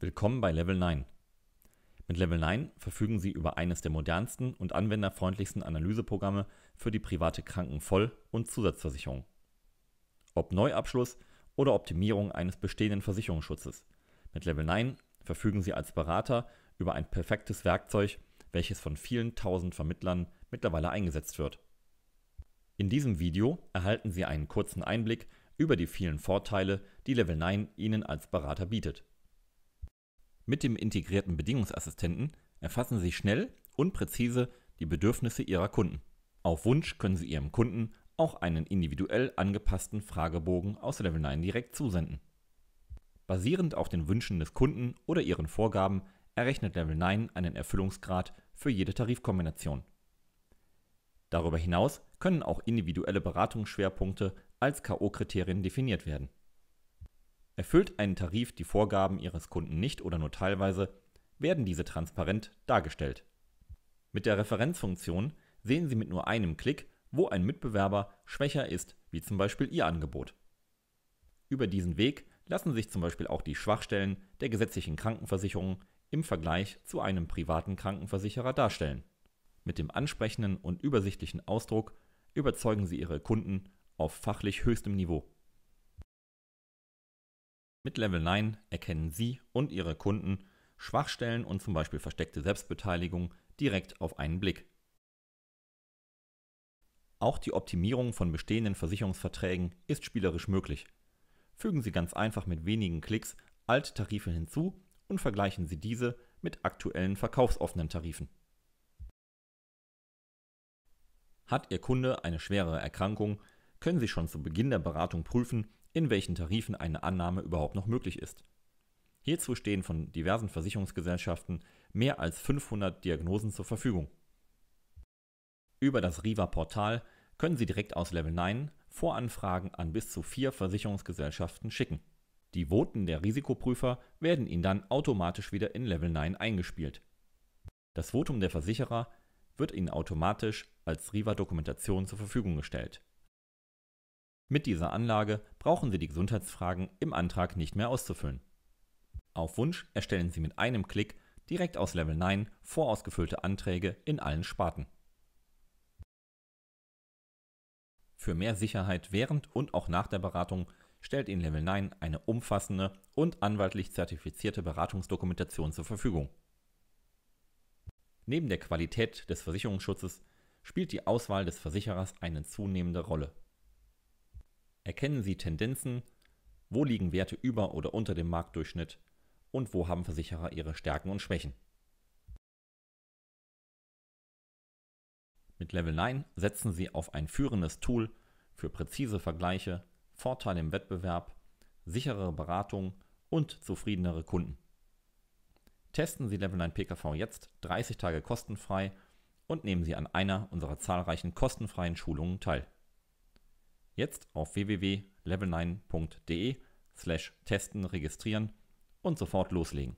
Willkommen bei Level 9. Mit Level 9 verfügen Sie über eines der modernsten und anwenderfreundlichsten Analyseprogramme für die private Krankenvoll- und Zusatzversicherung. Ob Neuabschluss oder Optimierung eines bestehenden Versicherungsschutzes. Mit Level 9 verfügen Sie als Berater über ein perfektes Werkzeug, welches von vielen tausend Vermittlern mittlerweile eingesetzt wird. In diesem Video erhalten Sie einen kurzen Einblick über die vielen Vorteile, die Level 9 Ihnen als Berater bietet. Mit dem integrierten Bedingungsassistenten erfassen Sie schnell und präzise die Bedürfnisse Ihrer Kunden. Auf Wunsch können Sie Ihrem Kunden auch einen individuell angepassten Fragebogen aus Level 9 direkt zusenden. Basierend auf den Wünschen des Kunden oder Ihren Vorgaben errechnet Level 9 einen Erfüllungsgrad für jede Tarifkombination. Darüber hinaus können auch individuelle Beratungsschwerpunkte als KO-Kriterien definiert werden. Erfüllt ein Tarif die Vorgaben Ihres Kunden nicht oder nur teilweise, werden diese transparent dargestellt. Mit der Referenzfunktion sehen Sie mit nur einem Klick, wo ein Mitbewerber schwächer ist, wie zum Beispiel Ihr Angebot. Über diesen Weg lassen sich zum Beispiel auch die Schwachstellen der gesetzlichen Krankenversicherung im Vergleich zu einem privaten Krankenversicherer darstellen. Mit dem ansprechenden und übersichtlichen Ausdruck überzeugen Sie Ihre Kunden auf fachlich höchstem Niveau. Mit Level 9 erkennen Sie und Ihre Kunden Schwachstellen und zum Beispiel versteckte Selbstbeteiligung direkt auf einen Blick. Auch die Optimierung von bestehenden Versicherungsverträgen ist spielerisch möglich. Fügen Sie ganz einfach mit wenigen Klicks alte Tarife hinzu und vergleichen Sie diese mit aktuellen verkaufsoffenen Tarifen. Hat Ihr Kunde eine schwere Erkrankung, können Sie schon zu Beginn der Beratung prüfen, in welchen Tarifen eine Annahme überhaupt noch möglich ist. Hierzu stehen von diversen Versicherungsgesellschaften mehr als 500 Diagnosen zur Verfügung. Über das Riva-Portal können Sie direkt aus Level 9 Voranfragen an bis zu vier Versicherungsgesellschaften schicken. Die Voten der Risikoprüfer werden Ihnen dann automatisch wieder in Level 9 eingespielt. Das Votum der Versicherer wird Ihnen automatisch als Riva-Dokumentation zur Verfügung gestellt. Mit dieser Anlage brauchen Sie die Gesundheitsfragen im Antrag nicht mehr auszufüllen. Auf Wunsch erstellen Sie mit einem Klick direkt aus Level 9 vorausgefüllte Anträge in allen Sparten. Für mehr Sicherheit während und auch nach der Beratung stellt Ihnen Level 9 eine umfassende und anwaltlich zertifizierte Beratungsdokumentation zur Verfügung. Neben der Qualität des Versicherungsschutzes spielt die Auswahl des Versicherers eine zunehmende Rolle. Erkennen Sie Tendenzen? Wo liegen Werte über oder unter dem Marktdurchschnitt? Und wo haben Versicherer ihre Stärken und Schwächen? Mit Level 9 setzen Sie auf ein führendes Tool für präzise Vergleiche, Vorteile im Wettbewerb, sichere Beratung und zufriedenere Kunden. Testen Sie Level 9 PKV jetzt 30 Tage kostenfrei und nehmen Sie an einer unserer zahlreichen kostenfreien Schulungen teil. Jetzt auf www.level9.de slash testen, registrieren und sofort loslegen.